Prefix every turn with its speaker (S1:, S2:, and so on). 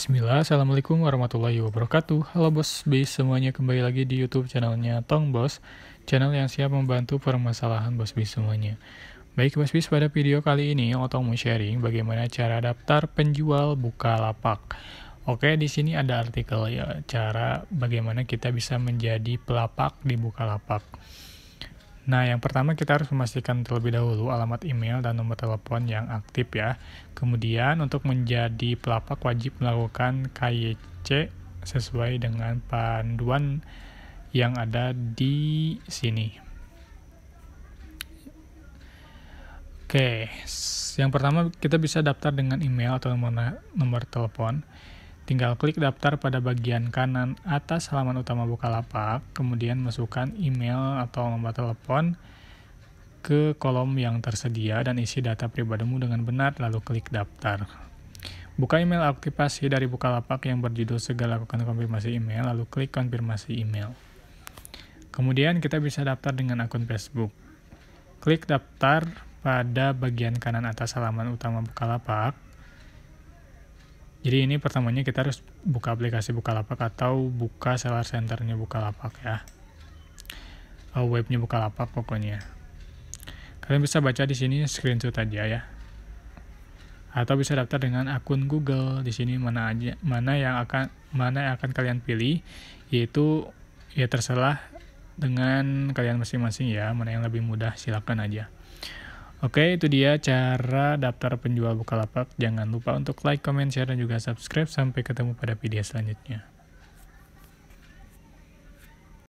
S1: Bismillah, Assalamualaikum warahmatullahi wabarakatuh Halo Bos bis semuanya kembali lagi di Youtube channelnya Tong Bos Channel yang siap membantu permasalahan Bos bis semuanya Baik Bos bis pada video kali ini Otong mau sharing bagaimana cara daftar penjual Bukalapak Oke, di sini ada artikel ya, cara bagaimana kita bisa menjadi pelapak di Bukalapak Nah, yang pertama kita harus memastikan terlebih dahulu alamat email dan nomor telepon yang aktif ya. Kemudian untuk menjadi pelapak wajib melakukan KYC sesuai dengan panduan yang ada di sini. Oke, yang pertama kita bisa daftar dengan email atau nomor, nomor telepon. Tinggal klik daftar pada bagian kanan atas halaman utama Bukalapak, kemudian masukkan email atau nomor telepon ke kolom yang tersedia dan isi data pribadimu dengan benar, lalu klik daftar. Buka email aktivasi dari Bukalapak yang berjudul segala lakukan konfirmasi email, lalu klik konfirmasi email. Kemudian kita bisa daftar dengan akun Facebook. Klik daftar pada bagian kanan atas halaman utama Bukalapak, jadi ini pertamanya kita harus buka aplikasi Bukalapak atau buka seller centernya Bukalapak ya. Uh, webnya Bukalapak pokoknya. Kalian bisa baca di sini screenshot aja ya. Atau bisa daftar dengan akun Google. Di sini mana aja mana yang akan mana yang akan kalian pilih yaitu ya terserah dengan kalian masing-masing ya, mana yang lebih mudah silakan aja. Oke, itu dia cara daftar penjual Bukalapak. Jangan lupa untuk like, comment, share, dan juga subscribe. Sampai ketemu pada video selanjutnya.